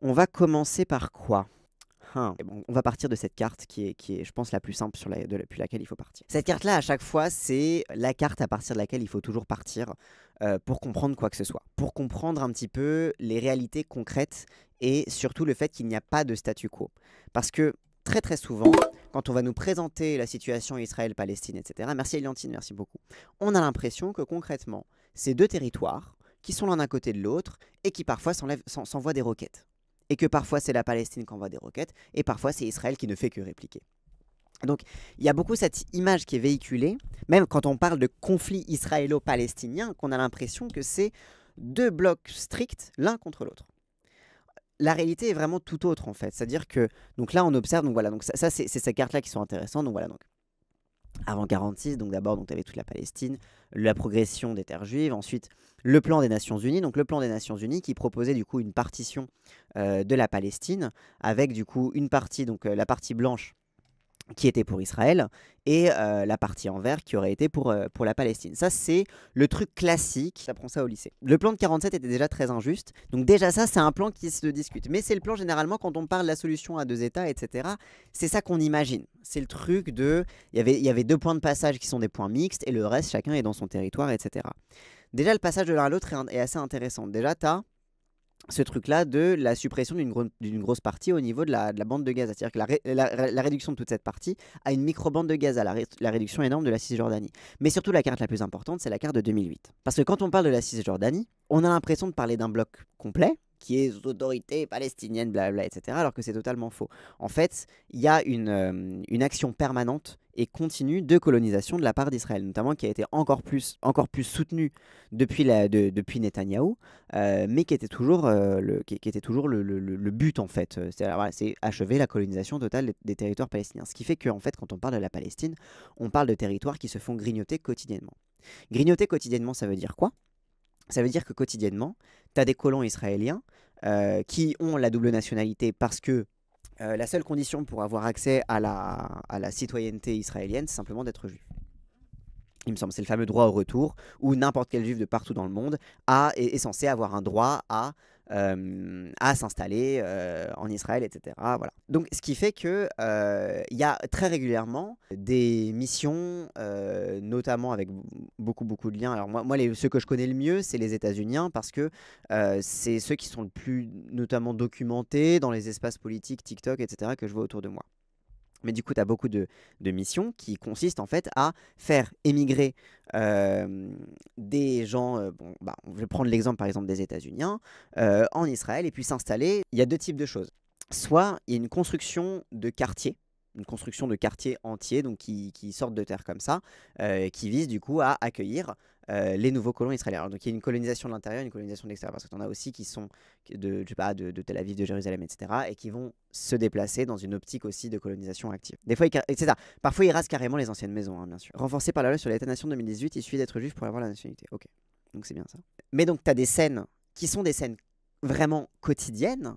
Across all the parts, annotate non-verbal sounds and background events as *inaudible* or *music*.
On va commencer par quoi hein. on va partir de cette carte qui est, je pense, la plus simple de, depuis laquelle il faut partir. Cette carte-là, à chaque fois, c'est la carte à partir de laquelle il faut toujours partir euh, pour comprendre quoi que ce soit, pour comprendre un petit peu les réalités concrètes et surtout le fait qu'il n'y a pas de statu quo. Parce que très très souvent, quand on va nous présenter la situation Israël-Palestine, etc., merci Eliantine, merci beaucoup, on a l'impression que concrètement, ces deux territoires, qui sont l'un d'un côté de l'autre et qui parfois s'envoient des roquettes et que parfois c'est la Palestine qui envoie des roquettes, et parfois c'est Israël qui ne fait que répliquer. Donc il y a beaucoup cette image qui est véhiculée, même quand on parle de conflit israélo-palestinien, qu'on a l'impression que c'est deux blocs stricts l'un contre l'autre. La réalité est vraiment tout autre en fait, c'est-à-dire que donc là on observe donc voilà donc ça c'est ces cartes là qui sont intéressantes donc voilà donc avant 46, donc d'abord, donc, tu toute la Palestine, la progression des terres juives, ensuite le plan des Nations Unies, donc le plan des Nations Unies qui proposait du coup une partition euh, de la Palestine, avec du coup une partie, donc euh, la partie blanche qui était pour Israël, et euh, la partie en vert qui aurait été pour, euh, pour la Palestine. Ça, c'est le truc classique, j'apprends ça au lycée. Le plan de 47 était déjà très injuste, donc déjà ça, c'est un plan qui se discute. Mais c'est le plan généralement quand on parle de la solution à deux États, etc. C'est ça qu'on imagine. C'est le truc de... Il y avait deux points de passage qui sont des points mixtes, et le reste, chacun est dans son territoire, etc. Déjà, le passage de l'un à l'autre est, assez intéressant. Déjà, t'as ce truc-là de la suppression d'une grosse partie au niveau de la, bande de gaz. C'est-à-dire que la, réduction de toute cette partie à une micro-bande de gaz, la, réduction énorme de la Cisjordanie. Mais surtout, la carte la plus importante, c'est la carte de 2008. Parce que quand on parle de la Cisjordanie, on a l'impression de parler d'un bloc complet, qui est autorité palestinienne, bla, etc. Alors que c'est totalement faux. En fait, il y a euh, une, action permanente et continue de colonisation de la part d'Israël, notamment qui a été encore plus, encore plus soutenue depuis, la, depuis Netanyahou, euh, mais qui était toujours, euh, le, qui, était toujours le, but, en fait. C'est achever la colonisation totale des, territoires palestiniens. Ce qui fait qu'en fait, quand on parle de la Palestine, on parle de territoires qui se font grignoter quotidiennement. Grignoter quotidiennement, ça veut dire quoi ça veut dire que quotidiennement, tu as des colons israéliens euh, qui ont la double nationalité parce que euh, la seule condition pour avoir accès à la, citoyenneté israélienne, c'est simplement d'être juif. Il me semble, c'est le fameux droit au retour, où n'importe quel juif de partout dans le monde a, est censé avoir un droit à euh, à s'installer euh, en Israël, etc. Voilà. Donc, ce qui fait que euh, il y a très régulièrement des missions, notamment avec beaucoup beaucoup de liens. Alors moi, moi les, ceux que je connais le mieux, c'est les États-Unis parce que c'est ceux qui sont le plus notamment documentés dans les espaces politiques, TikTok, etc. que je vois autour de moi. Mais du coup, tu as beaucoup de, missions qui consistent en fait à faire émigrer des gens. Euh, bon, je bah, vais prendre l'exemple par exemple des États-Unis euh, en Israël et puis s'installer. Il y a deux types de choses. Soit il y a une construction de quartier, une construction de quartier entier, donc qui, qui sortent de terre comme ça, euh, qui vise du coup à accueillir euh, les nouveaux colons israéliens. donc il y a une colonisation de l'intérieur, une colonisation de l'extérieur, parce que tu en as aussi qui sont de, de, Tel Aviv, de Jérusalem, etc., et qui vont se déplacer dans une optique aussi de colonisation active. Des fois, etc. Parfois, ils rasent carrément les anciennes maisons, hein, bien sûr. Renforcé par la loi sur l'État-nation 2018, il suffit d'être juif pour avoir la nationalité. Ok, donc c'est bien ça. Mais donc, tu as des scènes qui sont des scènes vraiment quotidiennes,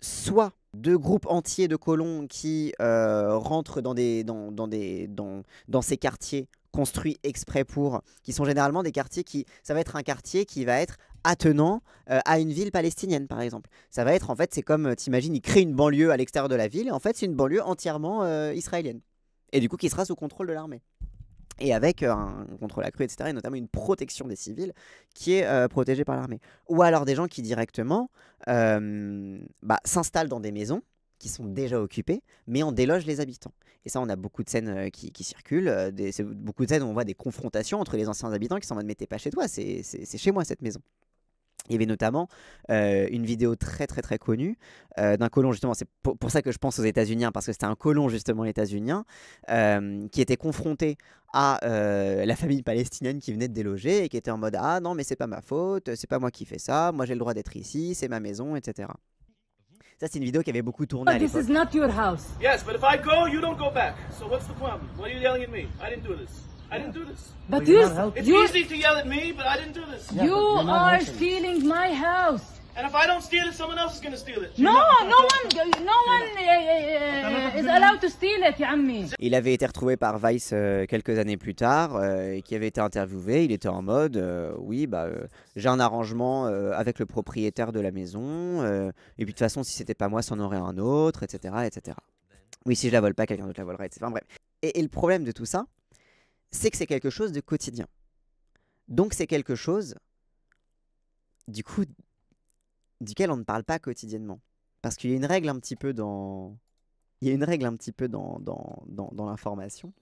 soit de groupes entiers de colons qui euh, rentrent dans, des, dans, dans, des, dans, dans ces quartiers construits exprès pour, qui sont généralement des quartiers qui, ça va être un quartier qui va être attenant euh, à une ville palestinienne, par exemple. Ça va être, en fait, c'est comme, euh, t'imagines, ils créent une banlieue à l'extérieur de la ville, et en fait, c'est une banlieue entièrement euh, israélienne. Et du coup, qui sera sous contrôle de l'armée. Et avec un contrôle accru, etc., et notamment une protection des civils qui est protégée par l'armée. Ou alors des gens qui directement bah, s'installent dans des maisons, qui sont déjà occupés, mais on déloge les habitants. Et ça, on a beaucoup de scènes euh, qui, circulent, euh, des, beaucoup de scènes où on voit des confrontations entre les anciens habitants qui sont en mode mais t'es pas chez toi, c'est chez moi cette maison. Il y avait notamment euh, une vidéo très très très connue d'un colon, justement, c'est pour, ça que je pense aux États-Unis, parce que c'était un colon justement états-unien, qui était confronté à la famille palestinienne qui venait de déloger et qui était en mode Ah non, mais c'est pas ma faute, c'est pas moi qui fais ça, moi j'ai le droit d'être ici, c'est ma maison, etc. Ça, c'est une vidéo qui avait beaucoup tourné à l'époque. This is not your house. Yes, but if I go, you don't go back. So what's the problem? What are you yelling at me? I didn't do this. I didn't do this. But you, it's easy to yell at me, but I didn't do this. you are stealing my house. Et if I don't steal someone else is going to steal it. no one, no one eh, eh, eh, is Il avait été retrouvé par Vice euh, quelques années plus tard, euh, et qui avait été interviewé. Il était en mode, euh, oui, bah, j'ai un arrangement avec le propriétaire de la maison, et puis de toute façon, si c'était pas moi, c'en aurait un autre, etc., etc. Oui, si je la vole pas, quelqu'un d'autre la volerait, etc. et le problème de tout ça, c'est que c'est quelque chose de quotidien. Donc c'est quelque chose, du coup, duquel on ne parle pas quotidiennement. Parce qu'il y a une règle un petit peu dans... Il y une règle un petit peu dans, dans, l'information.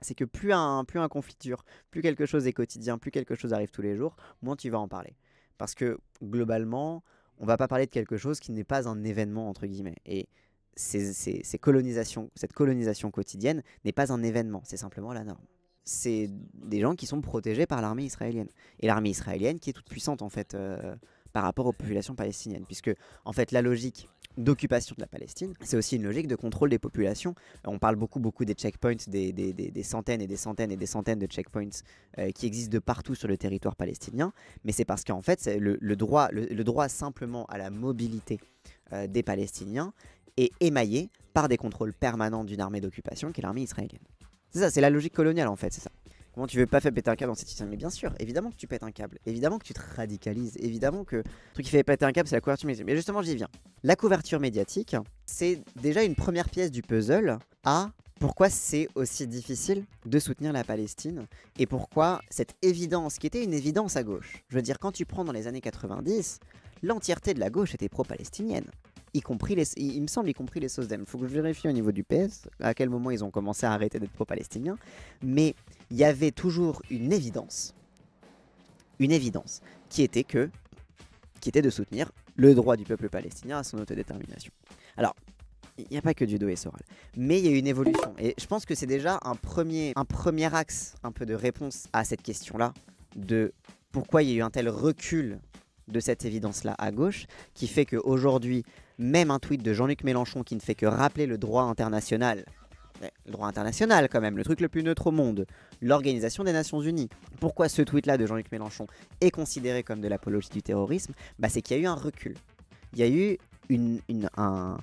C'est que plus un, plus un conflit dure, plus quelque chose est quotidien, plus quelque chose arrive tous les jours, moins tu vas en parler. Parce que globalement, on va pas parler de quelque chose qui n'est pas un événement, entre guillemets. Et ces, ces, colonisations, cette colonisation quotidienne n'est pas un événement, c'est simplement la norme c'est des gens qui sont protégés par l'armée israélienne. Et l'armée israélienne qui est toute puissante en fait. Euh, par rapport aux populations palestiniennes. Puisque, en fait, la logique d'occupation de la Palestine, c'est aussi une logique de contrôle des populations. On parle beaucoup, beaucoup des checkpoints, des, des, centaines et des centaines et des centaines de checkpoints euh, qui existent de partout sur le territoire palestinien, mais c'est parce qu'en fait, le, le, droit, le, droit simplement à la mobilité euh, des Palestiniens est émaillé par des contrôles permanents d'une armée d'occupation qui est l'armée israélienne. C'est ça, c'est la logique coloniale en fait, c'est ça. Comment tu veux pas faire péter un câble dans cette situation Mais bien sûr, évidemment que tu pètes un câble, évidemment que tu te radicalises, évidemment que le truc qui fait péter un câble, c'est la couverture médiatique. Mais justement, j'y viens. La couverture médiatique, c'est déjà une première pièce du puzzle à pourquoi c'est aussi difficile de soutenir la Palestine et pourquoi cette évidence, qui était une évidence à gauche, je veux dire, quand tu prends dans les années 90, l'entièreté de la gauche était pro-palestinienne y compris les, il, me semble y compris les SOSDEM. Il faut que je vérifie au niveau du PS à quel moment ils ont commencé à arrêter d'être pro-palestiniens. Mais il y avait toujours une évidence, une évidence, qui était que, qui était de soutenir le droit du peuple palestinien à son autodétermination. Alors, il n'y a pas que du do et Soral. Mais il y a une évolution. Et je pense que c'est déjà un premier, un premier axe un peu de réponse à cette question-là de pourquoi il y a eu un tel recul de cette évidence-là à gauche, qui fait qu'aujourd'hui, même un tweet de Jean-Luc Mélenchon qui ne fait que rappeler le droit international, le droit international quand même, le truc le plus neutre au monde, l'Organisation des Nations Unies. Pourquoi ce tweet-là de Jean-Luc Mélenchon est considéré comme de l'apologie du terrorisme bah, C'est qu'il y a eu un recul. Il y a eu un,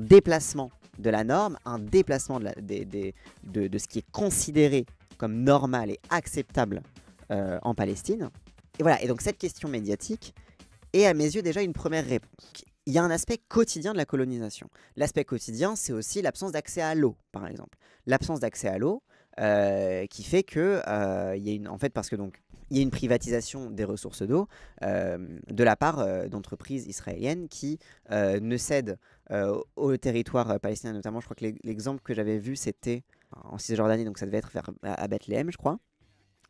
déplacement de la norme, un déplacement de, ce qui est considéré comme normal et acceptable euh, en Palestine. Et voilà, et donc cette question médiatique est à mes yeux déjà une première réponse. Il y a un aspect quotidien de la colonisation. L'aspect quotidien, c'est aussi l'absence d'accès à l'eau, par exemple. L'absence d'accès à l'eau euh, qui fait que, euh, y a une, en fait, parce que donc, il y a une privatisation des ressources d'eau euh, de la part d'entreprises israéliennes qui ne cèdent au territoire palestinien. Notamment, je crois que l'exemple que j'avais vu, c'était en Cisjordanie, donc ça devait être à Bethléem, je crois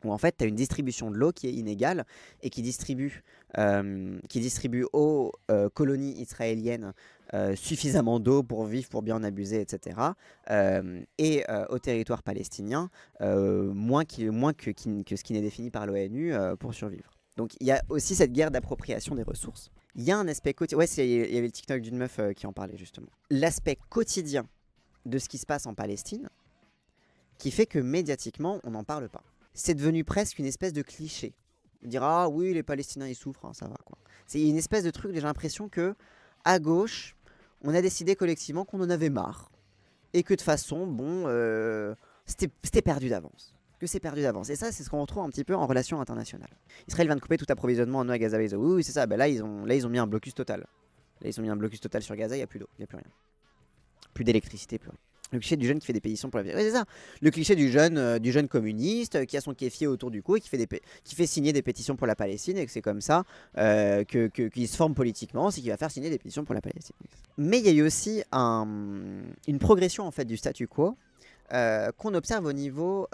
où en fait, tu as une distribution de l'eau qui est inégale et qui distribue, euh, qui distribue aux euh, colonies israéliennes euh, suffisamment d'eau pour vivre, pour bien en abuser, etc. et au territoire palestinien, moins, que, que, ce qui n'est défini par l'ONU pour survivre. Donc il y a aussi cette guerre d'appropriation des ressources. Il y a un aspect quotidien. Ouais, il y avait le TikTok d'une meuf qui en parlait justement. L'aspect quotidien de ce qui se passe en Palestine qui fait que médiatiquement, on n'en parle pas c'est devenu presque une espèce de cliché. On dira ah oui, les Palestiniens ils souffrent, hein, ça va quoi. C'est une espèce de truc, j'ai l'impression que à gauche, on a décidé collectivement qu'on en avait marre et que de façon, bon, euh, c'était perdu d'avance. Que c'est perdu d'avance. Et ça, c'est ce qu'on retrouve un petit peu en relation internationale. Israël vient de couper tout approvisionnement en eau à Gaza. Ils oui, c'est ça. Ben là, ils ont, là, ils ont mis un blocus total. Là, ils ont mis un blocus total sur Gaza. Il n'y a plus d'eau, il n'y a plus rien. Plus d'électricité, plus rien. Le cliché du jeune qui fait des pétitions pour la vie. c'est ça. Le cliché du jeune, euh, du jeune communiste euh, qui a son kéfier autour du cou et qui fait, des qui fait signer des pétitions pour la Palestine et que c'est comme ça euh, qu'il que, se forme politiquement, c'est qu'il va faire signer des pétitions pour la Palestine. Mais il y a eu aussi une progression en fait du statu quo. qu'on observe au niveau,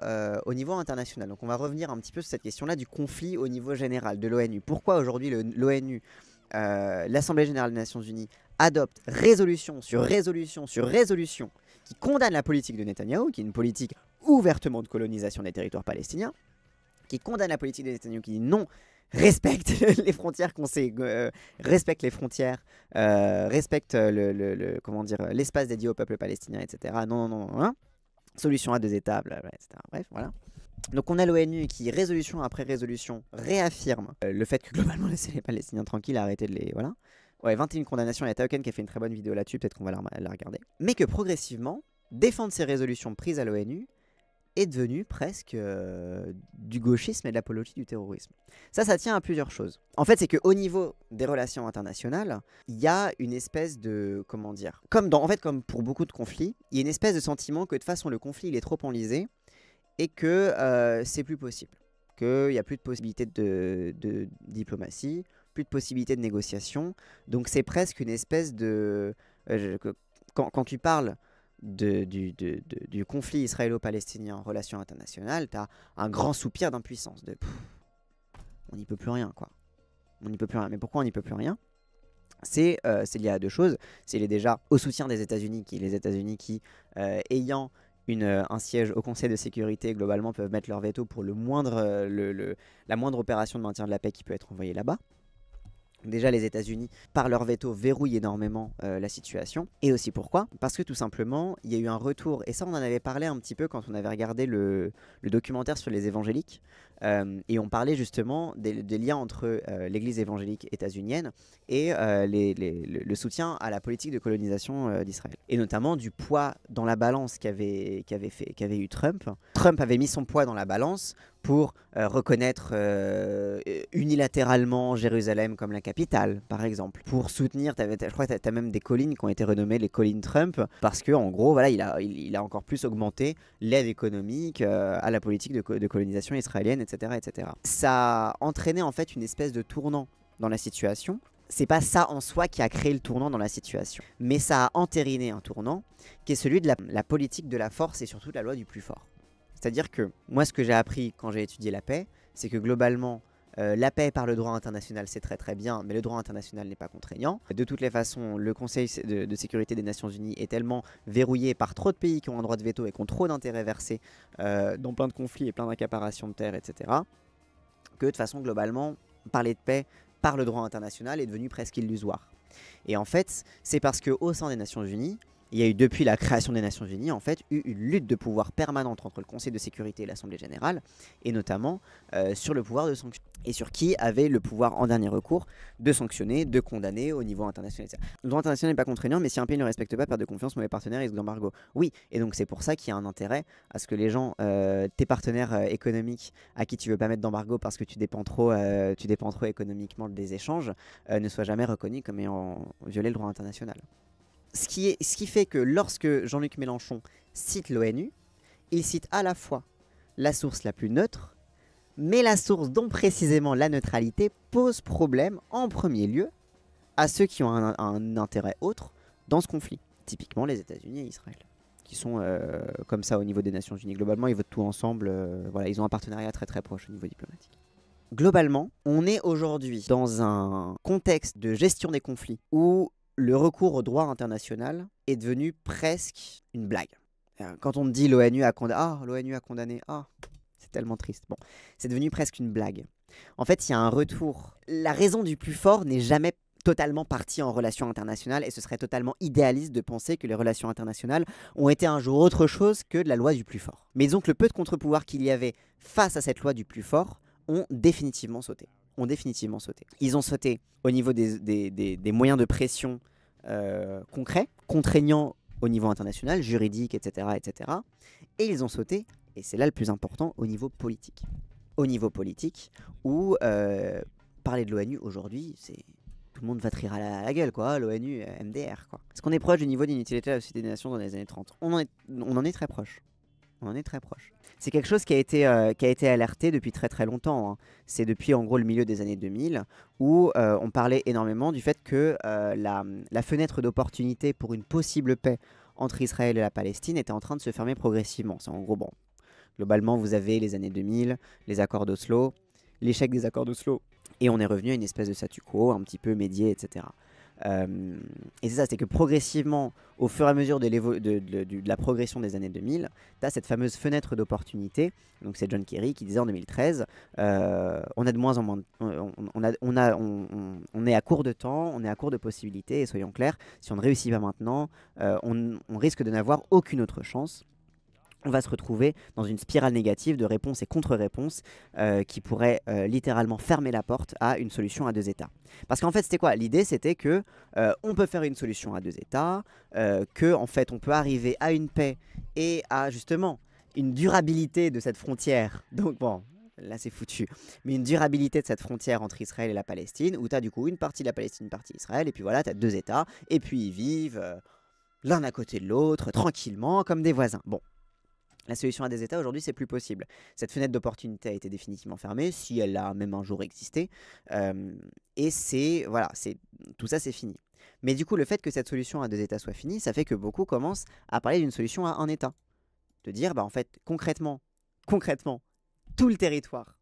au niveau international. Donc on va revenir un petit peu sur cette question-là du conflit au niveau général de l'ONU. Pourquoi aujourd'hui l'ONU, l'Assemblée générale des Nations Unies, adopte résolution sur résolution sur résolution condamne la politique de Netanyahou, qui est une politique ouvertement de colonisation des territoires palestiniens, qui condamne la politique de Netanyahou, qui dit non, respecte *laughs* les frontières qu'on sait, euh, respecte les frontières, euh, respecte le, comment dire l'espace dédié au peuple palestinien, etc. Non, non, non, hein. Solution à deux étapes, etc. Bref, voilà. Donc on a l'ONU qui, résolution après résolution, réaffirme euh, le fait que globalement *laughs* laisser les Palestiniens tranquilles, arrêter de les... Voilà. Ouais, 21 condamnations, il y a Taoken qui a fait une très bonne vidéo là-dessus, peut-être qu'on va la, regarder. Mais que progressivement, défendre ces résolutions prises à l'ONU est devenu presque euh, du gauchisme et de l'apologie du terrorisme. Ça, ça tient à plusieurs choses. En fait, c'est qu'au niveau des relations internationales, il y a une espèce de... comment dire comme dans, En fait, comme pour beaucoup de conflits, il y a une espèce de sentiment que de toute façon, le conflit, il est trop enlisé et que euh, c'est plus possible, qu'il n'y a plus de possibilité de diplomatie, plus de possibilités de négociation. Donc c'est presque une espèce de... Euh, quand, tu parles de, du, conflit israélo-palestinien en relation internationale tu as un grand soupir d'impuissance, de... on n'y peut plus rien, quoi. On n'y peut plus rien. Mais pourquoi on n'y peut plus rien euh, c'est lié à deux choses. C'est lié déjà au soutien des États-Unis, qui les États-Unis qui, euh, ayant une, un siège au Conseil de sécurité, globalement peuvent mettre leur veto pour le moindre, le, la moindre opération de maintien de la paix qui peut être envoyée là-bas. Déjà, les États-Unis, par leur veto, verrouillent énormément euh, la situation. Et aussi pourquoi Parce que tout simplement, il y a eu un retour, et ça on en avait parlé un petit peu quand on avait regardé le documentaire sur les évangéliques, euh, et on parlait justement des, liens entre euh, l'Église évangélique états-unienne et euh, le soutien à la politique de colonisation d'Israël. Et notamment du poids dans la balance qu'avait eu Trump. Trump avait mis son poids dans la balance pour reconnaître unilatéralement Jérusalem comme la capitale, par exemple. Pour soutenir, je crois que tu as, même des collines qui ont été renommées les collines Trump, parce qu'en gros, voilà, il, a, encore plus augmenté l'aide économique à la politique de, de colonisation israélienne, etc etc., Ça a entraîné en fait une espèce de tournant dans la situation. C'est pas ça en soi qui a créé le tournant dans la situation, mais ça a entériné un tournant qui est celui de la, la politique de la force et surtout de la loi du plus fort. C'est-à-dire que moi, ce que j'ai appris quand j'ai étudié la paix, c'est que globalement, euh, la paix par le droit international, c'est très très bien, mais le droit international n'est pas contraignant. De toutes les façons, le Conseil de, sécurité des Nations Unies est tellement verrouillé par trop de pays qui ont un droit de veto et qui ont trop d'intérêts versés euh, dans plein de conflits et plein d'accaparations de terres, etc., que de façon globalement, parler de paix par le droit international est devenu presque illusoire. Et en fait, c'est parce qu'au sein des Nations Unies, il y a eu depuis la création des Nations Unies en fait eu une lutte de pouvoir permanente entre le Conseil de sécurité et l'Assemblée générale, et notamment euh, sur le pouvoir de sanctionner, et sur qui avait le pouvoir en dernier recours de sanctionner, de condamner au niveau international. Le droit international n'est pas contraignant, mais si un pays ne respecte pas, perd de confiance, mauvais partenaire, risque d'embargo. Oui, et donc c'est pour ça qu'il y a un intérêt à ce que les gens, euh, tes partenaires euh, économiques à qui tu veux pas mettre d'embargo parce que tu dépends trop, tu dépends trop économiquement des échanges, ne soient jamais reconnus comme ayant violé le droit international ce qui, est, ce qui fait que lorsque Jean-Luc Mélenchon cite l'ONU, il cite à la fois la source la plus neutre, mais la source dont précisément la neutralité pose problème en premier lieu à ceux qui ont un, intérêt autre dans ce conflit, typiquement les États-Unis et Israël, qui sont euh, comme ça au niveau des Nations Unies. Globalement, ils votent tout ensemble, euh, voilà, ils ont un partenariat très très proche au niveau diplomatique. Globalement, on est aujourd'hui dans un contexte de gestion des conflits où le recours au droit international est devenu presque une blague. Euh, quand on dit l'ONU a condamné, ah, l'ONU a condamné, ah, c'est tellement triste. Bon, c'est devenu presque une blague. En fait, il y a un retour. La raison du plus fort n'est jamais totalement partie en relations internationales et ce serait totalement idéaliste de penser que les relations internationales ont été un jour autre chose que de la loi du plus fort. Mais disons que le peu de contre-pouvoir qu'il y avait face à cette loi du plus fort ont définitivement sauté. Ont définitivement sauté. Ils ont sauté au niveau des, des, des moyens de pression concrets, euh, concret, contraignant au niveau international, juridique, etc., etc. Et ils ont sauté, et c'est là le plus important, au niveau politique. Au niveau politique, où euh, parler de l'ONU aujourd'hui, c'est tout le monde va trier à la, gueule, quoi. L'ONU, euh, MDR, quoi. Est-ce qu'on est proche du niveau d'inutilité de la Société des Nations dans les années 30 on est, on en est très proche. On en est très proche. C'est quelque chose qui a été, euh, alerté depuis très très longtemps. Hein. C'est depuis en gros le milieu des années 2000 où euh, on parlait énormément du fait que euh, la, fenêtre d'opportunité pour une possible paix entre Israël et la Palestine était en train de se fermer progressivement. C'est en gros bon. Globalement, vous avez les années 2000, les accords d'Oslo, l'échec des accords d'Oslo, et on est revenu à une espèce de statu quo un petit peu médié, etc. Euh, et c'est ça, c'est que progressivement, au fur et à mesure de, de, la progression des années 2000, tu as cette fameuse fenêtre d'opportunité. Donc c'est John Kerry qui disait en 2013, euh, on a de moins en moins, on, est à court de temps, on est à court de possibilités, et soyons clairs, si on ne réussit pas maintenant, euh, on risque de n'avoir aucune autre chance on va se retrouver dans une spirale négative de réponses et contre-réponses euh, qui pourrait euh, littéralement fermer la porte à une solution à deux États. Parce qu'en fait, c'était quoi L'idée, c'était que euh, on peut faire une solution à deux États, que en fait, on peut arriver à une paix et à justement une durabilité de cette frontière. Donc bon, là c'est foutu, mais une durabilité de cette frontière entre Israël et la Palestine, où tu as du coup une partie de la Palestine, une partie d'Israël, et puis voilà, tu as deux États, et puis ils vivent l'un à côté de l'autre, tranquillement, comme des voisins. Bon, la solution à des États aujourd'hui, c'est plus possible. Cette fenêtre d'opportunité a été définitivement fermée, si elle a même un jour existé. Euh, et c'est voilà, c'est tout ça, c'est fini. Mais du coup, le fait que cette solution à deux États soit finie, ça fait que beaucoup commencent à parler d'une solution à un État, de dire bah en fait concrètement, concrètement, tout le territoire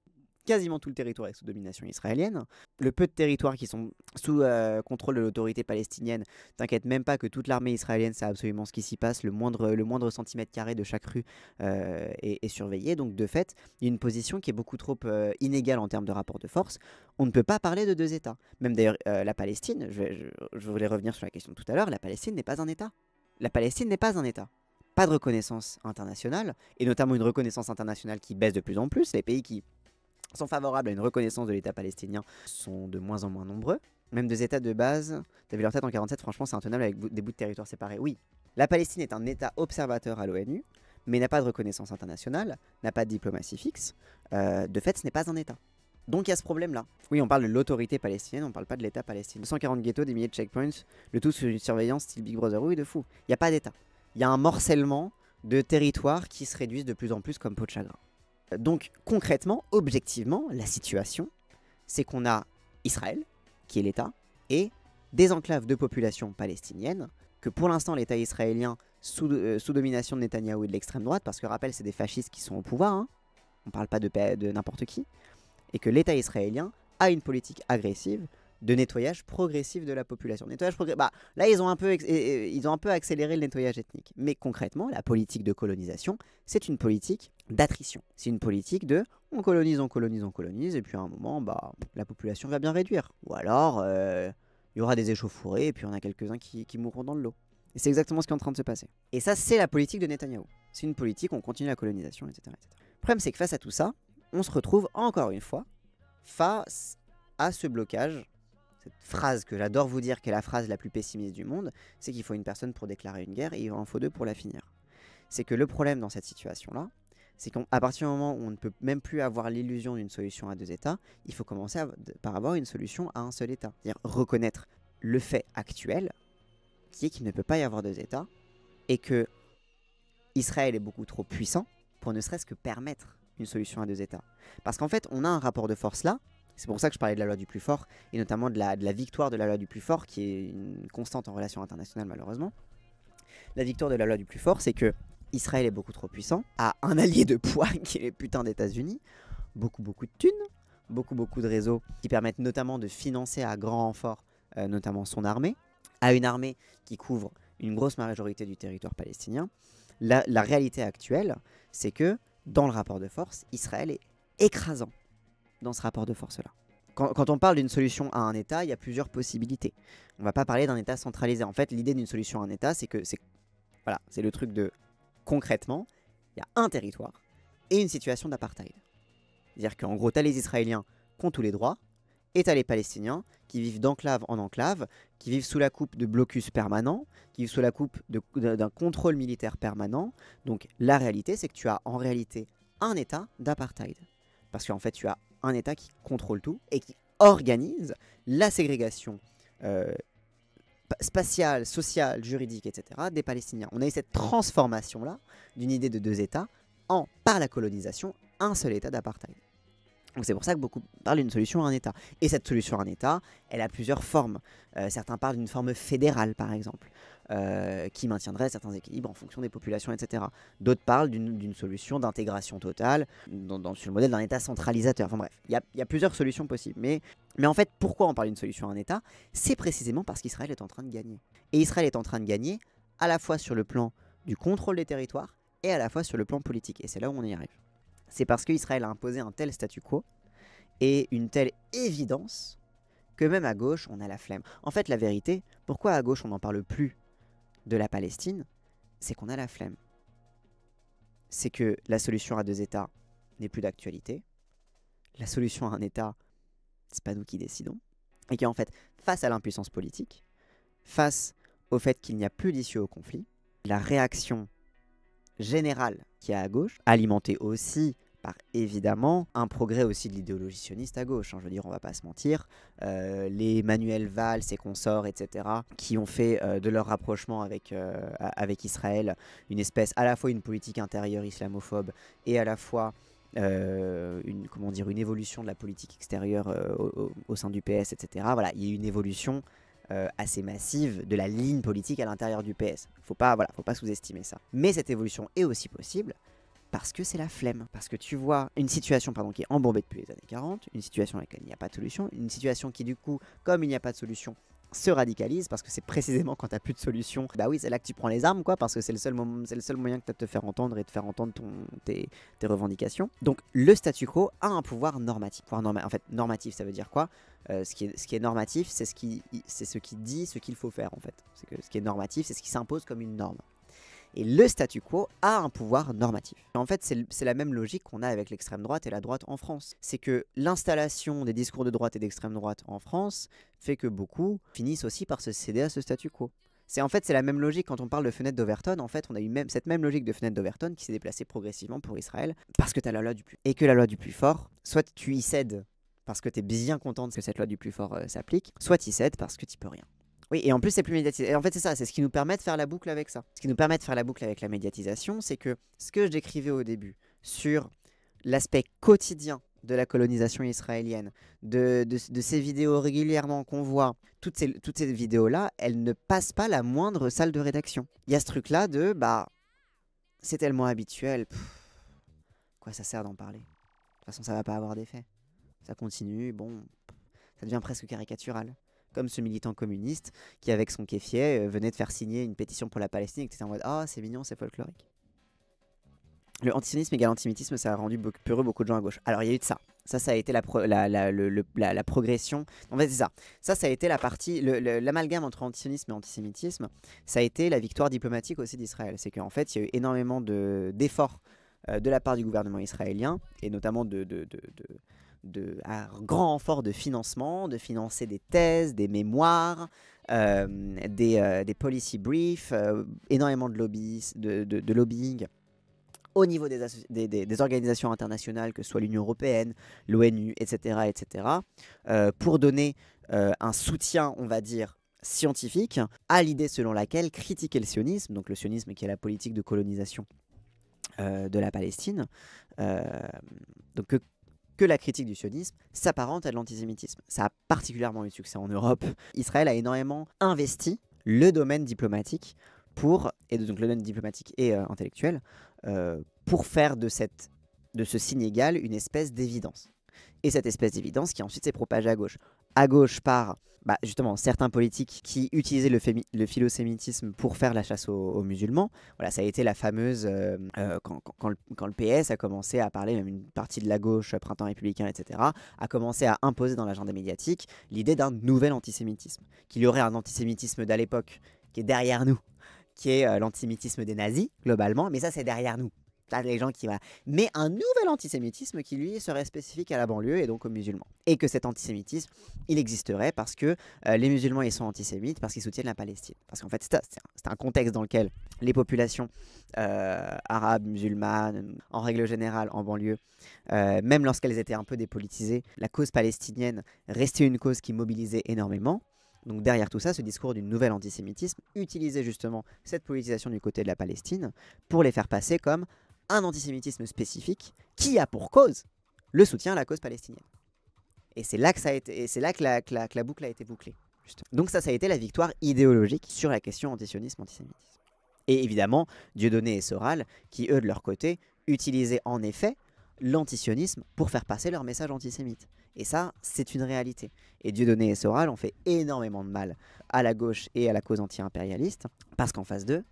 quasiment tout le territoire est sous domination israélienne. Le peu de territoires qui sont sous euh, contrôle de l'autorité palestinienne, t'inquiète même pas que toute l'armée israélienne sait absolument ce qui s'y passe, le moindre, centimètre carré de chaque rue euh, est, surveillé. Donc de fait, il y a une position qui est beaucoup trop euh, inégale en termes de rapport de force. On ne peut pas parler de deux États. Même d'ailleurs, la Palestine, je, voulais revenir sur la question tout à l'heure, la Palestine n'est pas un État. La Palestine n'est pas un État pas de reconnaissance internationale, et notamment une reconnaissance internationale qui baisse de plus en plus. Les pays qui sont favorables à une reconnaissance de l'État palestinien sont de moins en moins nombreux. Même des États de base, t'avais leur tête en 47, franchement c'est intenable avec des bouts de territoire séparés. Oui, la Palestine est un État observateur à l'ONU, mais n'a pas de reconnaissance internationale, n'a pas de diplomatie fixe. Euh, de fait, ce n'est pas un État. Donc il y a ce problème-là. Oui, on parle de l'autorité palestinienne, on ne parle pas de l'État palestinien. 140 ghettos, des milliers de checkpoints, le tout sous une surveillance style Big Brother, oui, de fou. Il n'y a pas d'État. Il y a un morcellement de territoires qui se réduisent de plus en plus comme peau de chagrin. Donc concrètement, objectivement, la situation, c'est qu'on a Israël, qui est l'État, et des enclaves de population palestinienne, que pour l'instant l'État israélien, sous, euh, domination de Netanyahou et de l'extrême droite, parce que rappel, c'est des fascistes qui sont au pouvoir, hein, on ne parle pas de, de n'importe qui, et que l'État israélien a une politique agressive de nettoyage progressif de la population. Nettoyage bah, là, ils ont, un peu ils ont un peu accéléré le nettoyage ethnique. Mais concrètement, la politique de colonisation, c'est une politique d'attrition. C'est une politique de on colonise, on colonise, on colonise, et puis à un moment, bah, la population va bien réduire. Ou alors, euh, il y aura des échauffourées, et puis on a quelques-uns qui, mourront dans le lot. Et c'est exactement ce qui est en train de se passer. Et ça, c'est la politique de Netanyahou. C'est une politique, on continue la colonisation, etc. etc. Le problème, c'est que face à tout ça, on se retrouve encore une fois face à ce blocage cette phrase que j'adore vous dire, qui est la phrase la plus pessimiste du monde, c'est qu'il faut une personne pour déclarer une guerre et il en faut deux pour la finir. C'est que le problème dans cette situation-là, c'est qu'à partir du moment où on ne peut même plus avoir l'illusion d'une solution à deux États, il faut commencer par avoir une solution à un seul État. C'est-à-dire reconnaître le fait actuel, qui est qu'il ne peut pas y avoir deux États, et que Israël est beaucoup trop puissant pour ne serait-ce que permettre une solution à deux États. Parce qu'en fait, on a un rapport de force là, c'est pour ça que je parlais de la loi du plus fort, et notamment de la, victoire de la loi du plus fort, qui est une constante en relation internationale malheureusement. La victoire de la loi du plus fort, c'est que Israël est beaucoup trop puissant, a un allié de poids *laughs* qui est les putains d'États-Unis, beaucoup beaucoup de thunes, beaucoup beaucoup de réseaux qui permettent notamment de financer à grand renfort euh, notamment son armée, à une armée qui couvre une grosse majorité du territoire palestinien. la réalité actuelle, c'est que dans le rapport de force, Israël est écrasant dans ce rapport de force-là. Quand, on parle d'une solution à un État, il y a plusieurs possibilités. On ne va pas parler d'un État centralisé. En fait, l'idée d'une solution à un État, c'est que c'est voilà, le truc de concrètement, il y a un territoire et une situation d'apartheid. C'est-à-dire qu'en gros, t'as les Israéliens qui ont tous les droits, et t'as les Palestiniens qui vivent d'enclave en enclave, qui vivent sous la coupe de blocus permanent, qui vivent sous la coupe d'un contrôle militaire permanent. Donc la réalité, c'est que tu as en réalité un état d'apartheid parce qu'en fait tu as un État qui contrôle tout et qui organise la ségrégation euh, spatiale, sociale, juridique, etc. des Palestiniens. On a eu cette transformation-là d'une idée de deux États en, par la colonisation, un seul État d'apartheid. Donc c'est pour ça que beaucoup parlent d'une solution à un État. Et cette solution à un État, elle a plusieurs formes. Euh, certains parlent d'une forme fédérale, par exemple. Euh, qui maintiendrait certains équilibres en fonction des populations, etc. D'autres parlent d'une solution d'intégration totale dans, sur le modèle d'un État centralisateur. Enfin bref, il y, a plusieurs solutions possibles. Mais, mais en fait, pourquoi on parle d'une solution à un État C'est précisément parce qu'Israël est en train de gagner. Et Israël est en train de gagner à la fois sur le plan du contrôle des territoires et à la fois sur le plan politique. Et c'est là où on y arrive. C'est parce qu'Israël a imposé un tel statu quo et une telle évidence que même à gauche, on a la flemme. En fait, la vérité, pourquoi à gauche on n'en parle plus de la Palestine, c'est qu'on a la flemme. C'est que la solution à deux États n'est plus d'actualité. La solution à un État, c'est pas nous qui décidons. Et qu'en fait, face à l'impuissance politique, face au fait qu'il n'y a plus d'issue au conflit, la réaction générale qui a à gauche, alimentée aussi par évidemment un progrès aussi de l'idéologie à gauche. Hein. je veux dire, on va pas se mentir. Euh, les Manuel Valls ses consorts, etc., qui ont fait euh, de leur rapprochement avec, euh, avec Israël une espèce à la fois une politique intérieure islamophobe et à la fois une, comment dire, une évolution de la politique extérieure au, sein du PS, etc. Voilà, il y a une évolution assez massive de la ligne politique à l'intérieur du PS. Faut pas, faut pas sous-estimer ça. Mais cette évolution est aussi possible parce que c'est la flemme. Parce que tu vois une situation pardon, qui est embourbée depuis les années 40, une situation avec laquelle il n'y a pas de solution, une situation qui du coup, comme il n'y a pas de solution, se radicalise parce que c'est précisément quand t'as plus de solution, bah oui, c'est là que tu prends les armes quoi, parce que c'est le seul c'est le seul moyen que t'as de te faire entendre et de faire entendre tes, revendications. Donc le statu quo a un pouvoir normatif. en fait, normatif, ça veut dire quoi euh, ce, qui est, normatif, c'est ce qui, c'est ce qui dit ce qu'il faut faire en fait. ce qui est normatif, c'est ce qui s'impose comme une norme. Et le statu quo a un pouvoir normatif. En fait, c'est la même logique qu'on a avec l'extrême droite et la droite en France. C'est que l'installation des discours de droite et d'extrême droite en France fait que beaucoup finissent aussi par se céder à ce statu quo. C'est en fait c'est la même logique quand on parle de fenêtre d'Overton. En fait, on a eu même cette même logique de fenêtre d'Overton qui s'est déplacée progressivement pour Israël parce que tu as la loi du plus et que la loi du plus fort, soit tu y cèdes parce que tu es bien contente que cette loi du plus fort euh, s'applique, soit tu y cèdes parce que tu peux rien. Oui, et en plus, c'est plus médiatisé. en fait, c'est ça, c'est ce qui nous permet de faire la boucle avec ça. Ce qui nous permet de faire la boucle avec la médiatisation, c'est que ce que je décrivais au début sur l'aspect quotidien de la colonisation israélienne, de, ces vidéos régulièrement qu'on voit, toutes ces, toutes ces vidéos-là, elles ne passent pas la moindre salle de rédaction. Il y a ce truc-là de, bah, c'est tellement habituel, quoi ça sert d'en parler De toute façon, ça va pas avoir d'effet. Ça continue, bon, ça devient presque caricatural comme ce militant communiste qui, avec son kéfier, euh, venait de faire signer une pétition pour la Palestine, etc. En mode Ah, c'est mignon, c'est folklorique. Le antisionisme égale antisémitisme, ça a rendu beaucoup, peureux beaucoup de gens à gauche. Alors, il y a eu de ça. Ça, ça a été la, la, progression. En fait, c'est ça. Ça, ça a été la partie. L'amalgame entre antisionisme et antisémitisme, ça a été la victoire diplomatique aussi d'Israël. C'est qu'en fait, il y a eu énormément d'efforts de, d'efforts euh, de la part du gouvernement israélien, et notamment de, de, de de, à grand renfort de financement, de financer des thèses, des mémoires, euh, euh, des, policy briefs, euh, énormément de, de, lobbying au niveau des, des, organisations internationales, que ce soit l'Union européenne, l'ONU, etc., etc., pour donner un soutien, on va dire, scientifique à l'idée selon laquelle critiquer le sionisme, donc le sionisme qui est la politique de colonisation de la Palestine, donc que que la critique du sionisme s'apparente à de l'antisémitisme. Ça a particulièrement eu succès en Europe. Israël a énormément investi le domaine diplomatique pour, et donc le domaine diplomatique et euh, intellectuel, euh, pour faire de, cette, de ce signe égal une espèce d'évidence. Et cette espèce d'évidence qui ensuite s'est propagée à gauche. À gauche par bah, justement certains politiques qui utilisaient le, le sémitisme pour faire la chasse aux, musulmans. Voilà, ça a été la fameuse euh, euh, quand, le, PS a commencé à parler, même une partie de la gauche, euh, printemps républicain, etc., a commencé à imposer dans l'agenda médiatique l'idée d'un nouvel antisémitisme, qu'il y aurait un antisémitisme d'à l'époque qui est derrière nous, qui est l'antisémitisme des nazis globalement, mais ça c'est derrière nous les gens qui va. Mais un nouvel antisémitisme qui, lui, serait spécifique à la banlieue et donc aux musulmans. Et que cet antisémitisme, il existerait parce que euh, les musulmans, ils sont antisémites, parce qu'ils soutiennent la Palestine. Parce qu'en fait, c'est un, contexte dans lequel les populations euh, arabes, musulmanes, en règle générale, en banlieue, euh, même lorsqu'elles étaient un peu dépolitisées, la cause palestinienne restait une cause qui mobilisait énormément. Donc derrière tout ça, ce discours du nouvel antisémitisme utilisait justement cette politisation du côté de la Palestine pour les faire passer comme un antisémitisme spécifique qui a pour cause le soutien à la cause palestinienne. Et c'est là que, ça a été, et c'est là que la, boucle a été bouclée. Donc ça, ça a été la victoire idéologique sur la question antisionisme-antisémitisme. Et évidemment, Dieudonné et Soral, qui eux, de leur côté, utilisaient en effet l'antisionisme pour faire passer leur message antisémite. Et ça, c'est une réalité. Et Dieudonné et Soral ont fait énormément de mal à la gauche et à la cause anti-impérialiste, parce qu'en face d'eux,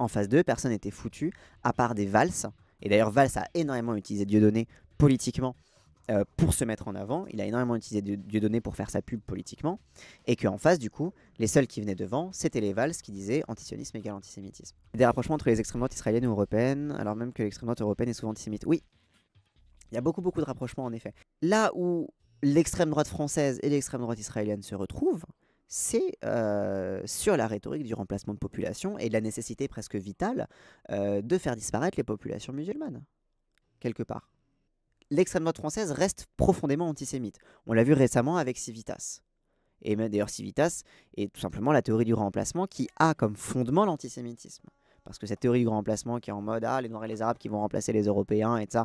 en phase 2, personne n'était foutu, à part des valses. Et d'ailleurs, valse a énormément utilisé Dieudonné politiquement euh, pour se mettre en avant. Il a énormément utilisé Dieudonné pour faire sa pub politiquement. Et qu'en face, du coup, les seuls qui venaient devant, c'était les valses qui disaient antisionisme égale antisémitisme. Des rapprochements entre les extrêmes droites israéliennes ou européennes, alors même que l'extrême droite européenne est souvent antisémite. Oui, il y a beaucoup, beaucoup de rapprochements en effet. Là où l'extrême droite française et l'extrême droite israélienne se retrouvent, c'est euh, sur la rhétorique du remplacement de population et de la nécessité presque vitale euh, de faire disparaître les populations musulmanes, quelque part. L'extrême droite française reste profondément antisémite. On l'a vu récemment avec Civitas. Et d'ailleurs, Civitas est tout simplement la théorie du remplacement qui a comme fondement l'antisémitisme. Parce que cette théorie du remplacement qui est en mode Ah, les Noirs et les Arabes qui vont remplacer les Européens et ça,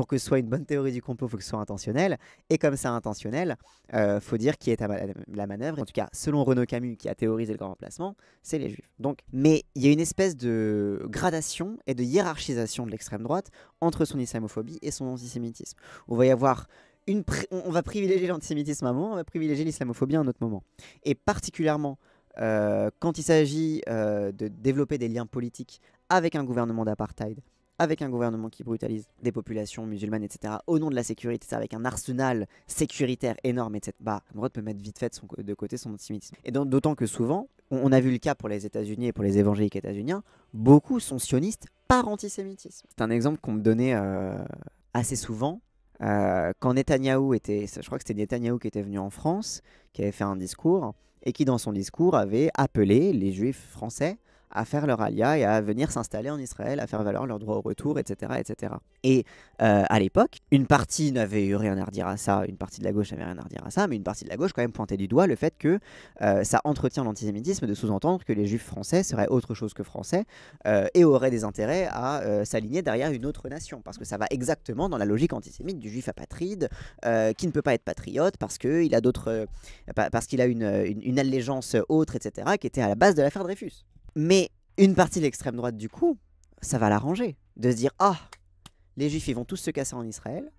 pour que ce soit une bonne théorie du complot, il faut que ce soit intentionnel. Et comme c'est intentionnel, il euh, faut dire qui est la manœuvre. En tout cas, selon Renaud Camus, qui a théorisé le grand remplacement, c'est les juifs. Donc, mais il y a une espèce de gradation et de hiérarchisation de l'extrême droite entre son islamophobie et son antisémitisme. On va y avoir une on va privilégier l'antisémitisme à un moment, on va privilégier l'islamophobie à un autre moment. Et particulièrement euh, quand il s'agit euh, de développer des liens politiques avec un gouvernement d'apartheid avec un gouvernement qui brutalise des populations musulmanes, etc., au nom de la sécurité, avec un arsenal sécuritaire énorme, etc., le bah, Amrod peut mettre vite fait son, de côté son antisémitisme. Et d'autant que souvent, on, a vu le cas pour les États-Unis et pour les évangéliques états-uniens, beaucoup sont sionistes par antisémitisme. C'est un exemple qu'on me donnait euh, assez souvent. Euh, quand Netanyahou était, je crois que c'était Netanyahou qui était venu en France, qui avait fait un discours, et qui dans son discours avait appelé les juifs français à faire leur alia et à venir s'installer en Israël, à faire valoir leur droit au retour, etc. etc. Et euh, à l'époque, une partie n'avait eu rien à redire à ça, une partie de la gauche n'avait rien à redire à ça, mais une partie de la gauche quand même pointait du doigt le fait que euh, ça entretient l'antisémitisme de sous-entendre que les juifs français seraient autre chose que français euh, et auraient des intérêts à s'aligner derrière une autre nation, parce que ça va exactement dans la logique antisémite du juif apatride qui ne peut pas être patriote parce qu'il a d'autres, parce qu'il a une, une, une allégeance autre, etc., qui était à la base de l'affaire Dreyfus. Mais une partie de l'extrême droite, du coup, ça va l'arranger. De se dire, ah, les juifs, ils vont tous se casser en Israël,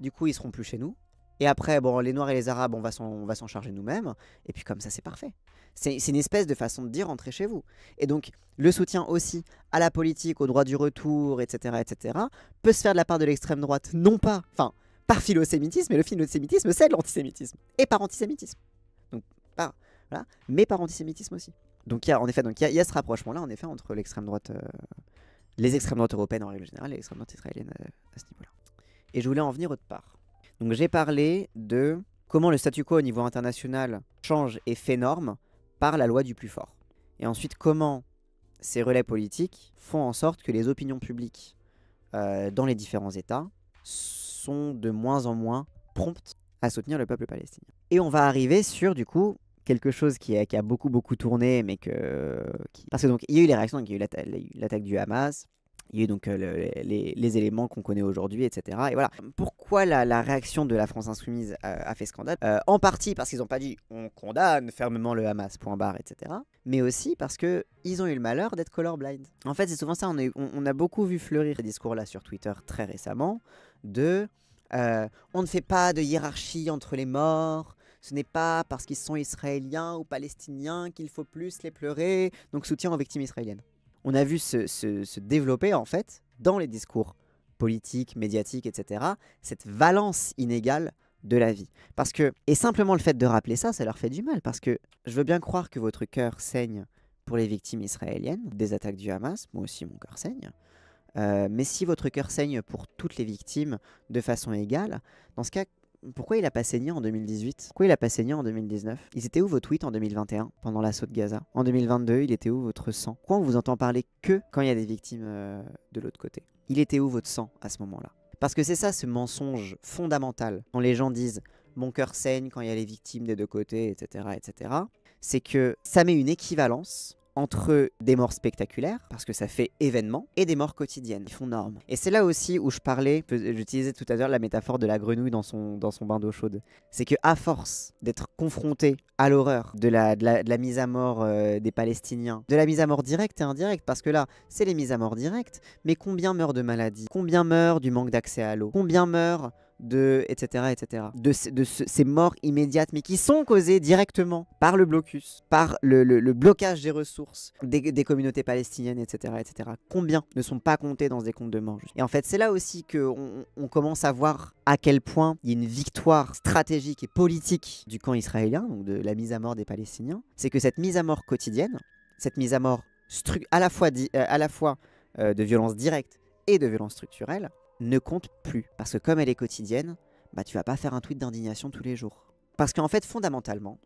du coup, ils seront plus chez nous. Et après, bon, les Noirs et les Arabes, on va s'en charger nous-mêmes. Et puis comme ça, c'est parfait. C'est une espèce de façon de dire rentrez chez vous. Et donc, le soutien aussi à la politique, au droit du retour, etc., etc., peut se faire de la part de l'extrême droite, non pas, enfin, par philosémitisme, mais le philosémitisme, c'est de l'antisémitisme. Et par antisémitisme. Donc, par, voilà, mais par antisémitisme aussi. Donc il y a en effet, donc il y, ce rapprochement-là en effet entre l'extrême droite, euh, les extrêmes droites européennes en règle générale et l'extrême droite israélienne euh, à ce niveau-là. Et je voulais en venir autre part. Donc j'ai parlé de comment le statu quo au niveau international change et fait norme par la loi du plus fort. Et ensuite comment ces relais politiques font en sorte que les opinions publiques euh, dans les différents États sont de moins en moins promptes à soutenir le peuple palestinien. Et on va arriver sur du coup quelque chose qui a, qui a beaucoup, beaucoup tourné, mais que. Qui... Parce que donc, il y a eu les réactions, il y a eu l'attaque du Hamas. Il y a eu donc euh, les, éléments qu'on connaît aujourd'hui, etc. Et voilà. Pourquoi la, réaction de la France insoumise a, fait scandale euh, En partie parce qu'ils n'ont pas dit on condamne fermement le Hamas, point barre, etc. Mais aussi parce que ils ont eu le malheur d'être colorblind. En fait, c'est souvent ça. On a, on, a, beaucoup vu fleurir ces discours-là sur Twitter très récemment de euh, on ne fait pas de hiérarchie entre les morts, ce n'est pas parce qu'ils sont israéliens ou palestiniens qu'il faut plus les pleurer, donc soutien aux victimes israéliennes. On a vu se, développer en fait dans les discours politiques, médiatiques, etc., cette valence inégale de la vie. Parce que, et simplement le fait de rappeler ça, ça leur fait du mal, parce que je veux bien croire que votre cœur saigne pour les victimes israéliennes des attaques du Hamas, moi aussi mon cœur saigne, euh, mais si votre cœur saigne pour toutes les victimes de façon égale, dans ce cas, pourquoi il a pas saigné en 2018 Pourquoi il a pas saigné en 2019 Ils étaient où vos tweets en 2021 pendant l'assaut de Gaza En 2022, il était où votre sang Pourquoi on vous entend parler que quand il y a des victimes euh, de l'autre côté Il était où votre sang à ce moment-là Parce que c'est ça ce mensonge fondamental quand les gens disent mon cœur saigne quand il y a les victimes des deux côtés, etc., etc. C'est que ça met une équivalence entre des morts spectaculaires, parce que ça fait événement, et des morts quotidiennes, qui font norme. Et c'est là aussi où je parlais, j'utilisais tout à l'heure la métaphore de la grenouille dans son, dans son bain d'eau chaude. C'est que à force d'être confronté à l'horreur de la, mise à mort euh, des Palestiniens, de la mise à mort directe et indirecte, parce que là, c'est les mises à mort directes, mais combien meurent de maladies, combien meurent du manque d'accès à l'eau, combien meurent de etc etc de, ces morts immédiates mais qui sont causées directement par le blocus par le, blocage des ressources des, communautés palestiniennes etc etc combien ne sont pas comptés dans des comptes de morts et en fait c'est là aussi que on, commence à voir à quel point il y a une victoire stratégique et politique du camp israélien donc de la mise à mort des Palestiniens c'est que cette mise à mort quotidienne cette mise à mort à la fois, euh, à la fois euh, de violence directe et de violence structurelle ne compte plus. Parce que comme elle est quotidienne, bah, tu vas pas faire un tweet d'indignation tous les jours. Parce qu'en fait, fondamentalement,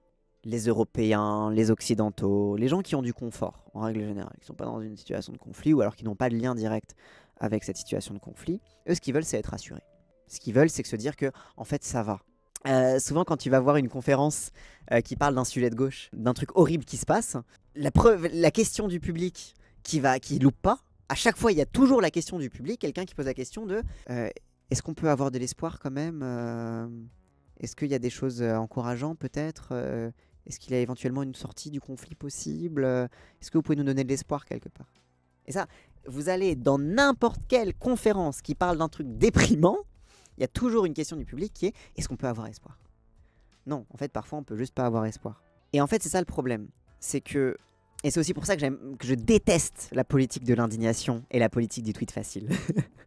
les Européens, les Occidentaux, les gens qui ont du confort, en règle générale, qui ne sont pas dans une situation de conflit ou alors qui n'ont pas de lien direct avec cette situation de conflit, eux, ce qu'ils veulent, c'est être rassurés. Ce qu'ils veulent, c'est se dire que, en fait, ça va. Euh, souvent, quand tu vas voir une conférence euh, qui parle d'un sujet de gauche, d'un truc horrible qui se passe, la, preuve, la question du public qui va, qui loupe pas, à chaque fois, il y a toujours la question du public, quelqu'un qui pose la question de euh, est-ce qu'on peut avoir de l'espoir quand même euh, Est-ce qu'il y a des choses euh, encourageantes peut-être Est-ce qu'il y a éventuellement une sortie du conflit possible Est-ce que vous pouvez nous donner de l'espoir quelque part Et ça, vous allez dans n'importe quelle conférence qui parle d'un truc déprimant, il y a toujours une question du public qui est est-ce qu'on peut avoir espoir Non, en fait, parfois, on peut juste pas avoir espoir. Et en fait, c'est ça le problème. C'est que et c'est aussi pour ça que, que je déteste la politique de l'indignation et la politique du tweet facile.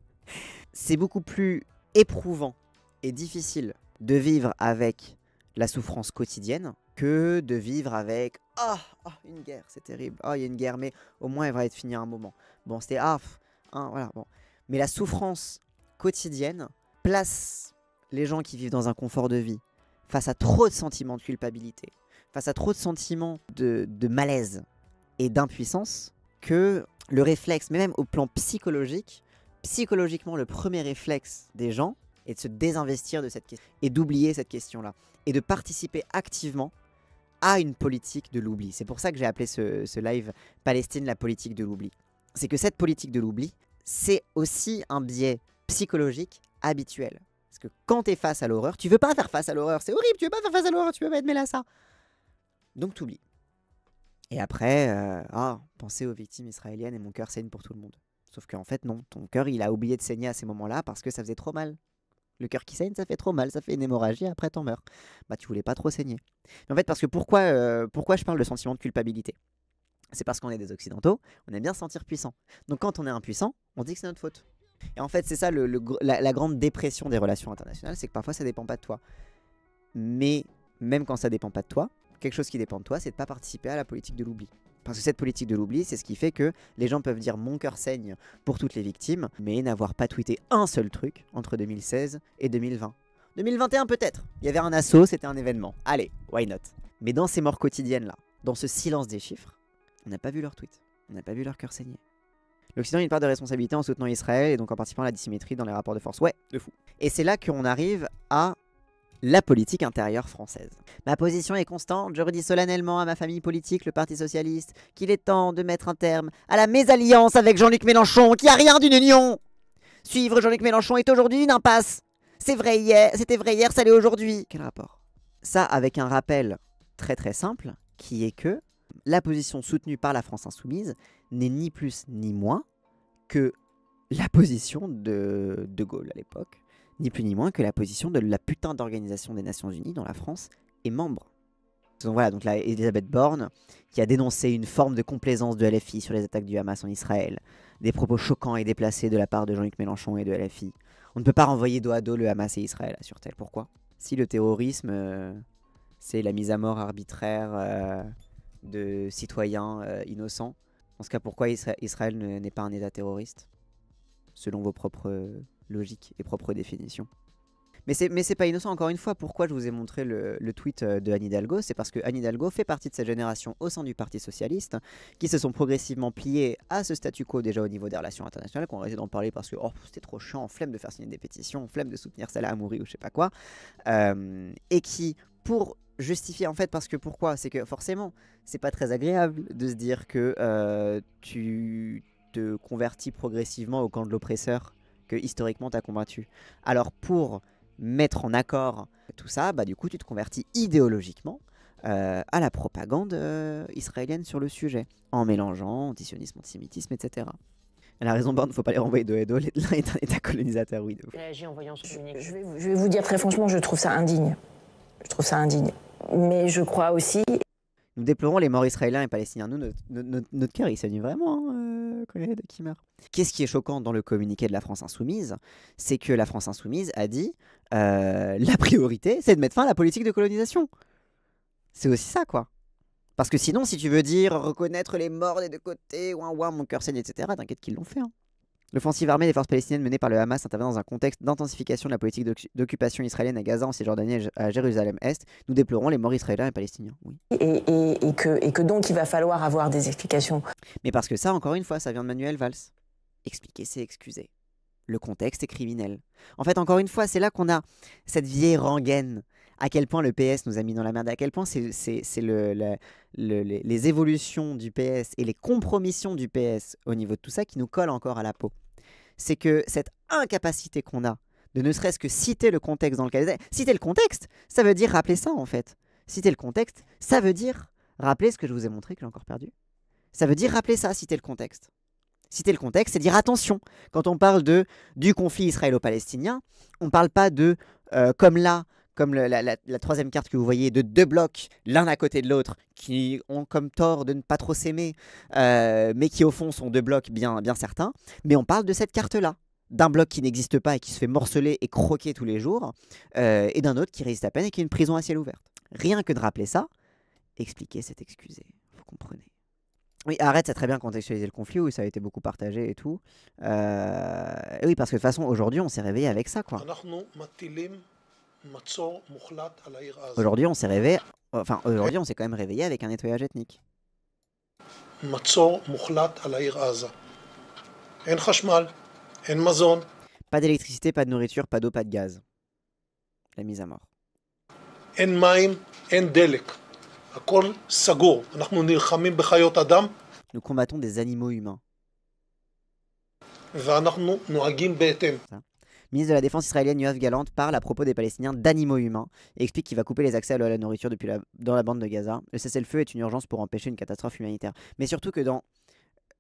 *laughs* c'est beaucoup plus éprouvant et difficile de vivre avec la souffrance quotidienne que de vivre avec ah oh, une guerre c'est terrible ah oh, il y a une guerre mais au moins elle va être finie à un moment bon c'était ah hein, voilà bon mais la souffrance quotidienne place les gens qui vivent dans un confort de vie face à trop de sentiments de culpabilité face à trop de sentiments de, de malaise et d'impuissance que le réflexe, mais même au plan psychologique, psychologiquement, le premier réflexe des gens est de se désinvestir de cette question et d'oublier cette question-là et de participer activement à une politique de l'oubli. C'est pour ça que j'ai appelé ce, live Palestine la politique de l'oubli. C'est que cette politique de l'oubli, c'est aussi un biais psychologique habituel. Parce que quand tu es face à l'horreur, tu veux pas faire face à l'horreur. C'est horrible, tu veux pas faire face à l'horreur, tu veux pas être mêlé à ça. Donc tu oublies. Et après, euh, ah, pensez aux victimes israéliennes et mon cœur saigne pour tout le monde. Sauf qu'en fait, non, ton cœur, il a oublié de saigner à ces moments-là parce que ça faisait trop mal. Le cœur qui saigne, ça fait trop mal, ça fait une hémorragie, après t'en meurs. Bah, tu voulais pas trop saigner. en fait, parce que pourquoi, euh, pourquoi je parle de sentiment de culpabilité C'est parce qu'on est des Occidentaux, on aime bien se sentir puissant. Donc quand on est impuissant, on dit que c'est notre faute. Et en fait, c'est ça la grande dépression des relations internationales, c'est que parfois ça dépend pas de toi. Mais même quand ça dépend pas de toi, quelque chose qui dépend de toi, c'est de ne pas participer à la politique de l'oubli. Parce que cette politique de l'oubli, c'est ce qui fait que les gens peuvent dire mon cœur saigne pour toutes les victimes, mais n'avoir pas tweeté un seul truc entre 2016 et 2020. 2021 peut-être. Il y avait un assaut, c'était un événement. Allez, why not Mais dans ces morts quotidiennes-là, dans ce silence des chiffres, on n'a pas vu leur tweet. on n'a pas vu leur cœur saigner. L'Occident a une part de responsabilité en soutenant Israël et donc en participant à la dissymétrie dans les rapports de force. Ouais, de fou. Et c'est là qu'on arrive à la politique intérieure française. Ma position est constante, je redis solennellement à ma famille politique, le Parti Socialiste, qu'il est temps de mettre un terme à la mésalliance avec Jean-Luc Mélenchon, qui a rien d'une union Suivre Jean-Luc Mélenchon est aujourd'hui une impasse C'est vrai hier, c'était vrai hier, ça l'est aujourd'hui Quel rapport Ça avec un rappel très très simple, qui est que la position soutenue par la France Insoumise n'est ni plus ni moins que la position de De Gaulle à l'époque, ni plus ni moins que la position de la putain d'organisation des Nations Unies dont la France est membre. Donc voilà, donc là, Elisabeth Borne, qui a dénoncé une forme de complaisance de LFI sur les attaques du Hamas en Israël, des propos choquants et déplacés de la part de Jean-Luc Mélenchon et de LFI. On ne peut pas renvoyer dos à dos le Hamas et Israël sur tel. Pourquoi Si le terrorisme, euh, c'est la mise à mort arbitraire euh, de citoyens euh, innocents, en ce cas, pourquoi Israël n'est pas un État terroriste Selon vos propres logique et propre définition. Mais c'est, mais c'est pas innocent, encore une fois, pourquoi je vous ai montré le, tweet euh, de Anne Hidalgo C'est parce que Anne Hidalgo fait partie de cette génération au sein du Parti Socialiste qui se sont progressivement pliés à ce statu quo déjà au niveau des relations internationales, qu'on essayer d'en parler parce que oh, c'était trop chiant, flemme de faire signer des pétitions, flemme de soutenir Salah Amouri ou je sais pas quoi, euh, et qui, pour justifier en fait parce que pourquoi c'est que forcément c'est pas très agréable de se dire que euh, tu te convertis progressivement au camp de l'oppresseur que historiquement tu as combattu. Alors pour mettre en accord tout ça, bah, du coup tu te convertis idéologiquement euh, à la propagande euh, israélienne sur le sujet, en mélangeant antisionisme, antisémitisme, etc. Elle a raison, ne faut pas les renvoyer de Edo, l'un est un État colonisateur, oui. en Je, vais, vous dire très franchement, je trouve ça indigne. Je trouve ça indigne. Mais je crois aussi, nous déplorons les morts israéliens et palestiniens. Nous, notre, cœur, il saigne vraiment. Hein, euh, Qu'est-ce qui est choquant dans le communiqué de la France insoumise C'est que la France insoumise a dit euh, *laughs* la priorité, c'est de mettre fin à la politique de colonisation. C'est aussi ça, quoi. Parce que sinon, si tu veux dire reconnaître les morts des deux côtés, ou un, mon cœur saigne, etc., t'inquiète qu'ils l'ont fait. Hein. L'offensive armée des forces palestiniennes menée par le Hamas intervient dans un contexte d'intensification de la politique d'occupation israélienne à Gaza, en Cisjordanie et à Jérusalem-Est. Nous déplorons les morts israéliens et palestiniens. Oui. Et, que, et que donc il va falloir avoir des explications. Mais parce que ça, encore une fois, ça vient de Manuel Valls. Expliquer, c'est excuser. Le contexte est criminel. En fait, encore une fois, c'est là qu'on a cette vieille rengaine à quel point le PS nous a mis dans la merde, à quel point c'est les évolutions du PS et les compromissions du PS au niveau de tout ça qui nous collent encore à la peau. C'est que cette incapacité qu'on a de ne serait-ce que citer le contexte dans lequel... Citer le contexte, ça veut dire rappeler ça en fait. Citer le contexte, ça veut dire rappeler ce que je vous ai montré que j'ai encore perdu. Ça veut dire rappeler ça, citer le contexte citer le contexte, c'est dire attention, quand on parle de, du conflit israélo-palestinien, on ne parle pas de, euh, comme là, comme la, troisième carte que vous voyez, de deux blocs, l'un à côté de l'autre, qui ont comme tort de ne pas trop s'aimer, euh, mais qui au fond sont deux blocs bien, bien certains. Mais on parle de cette carte-là, d'un bloc qui n'existe pas et qui se fait morceler et croquer tous les jours, euh, et d'un autre qui résiste à peine et qui est une prison à ciel ouvert. Rien que de rappeler ça, expliquer, c'est excuser. Vous comprenez. Oui, arrête, c'est très bien contextualiser le conflit, oui, ça a été beaucoup partagé et tout. Euh, oui, parce que de toute façon, aujourd'hui, on s'est réveillé avec ça, quoi. Aujourd'hui, on s'est réveillé. Enfin, aujourd'hui, on s'est quand même réveillé avec un nettoyage ethnique. Pas d'électricité, pas de nourriture, pas d'eau, pas de gaz. La mise à mort. Nous combattons des animaux humains ministre de la Défense israélienne Yoav Galante parle à propos des Palestiniens d'animaux humains et explique qu'il va couper les accès à la nourriture depuis la, dans la bande de Gaza. Le cessez-le-feu est une urgence pour empêcher une catastrophe humanitaire. Mais surtout que dans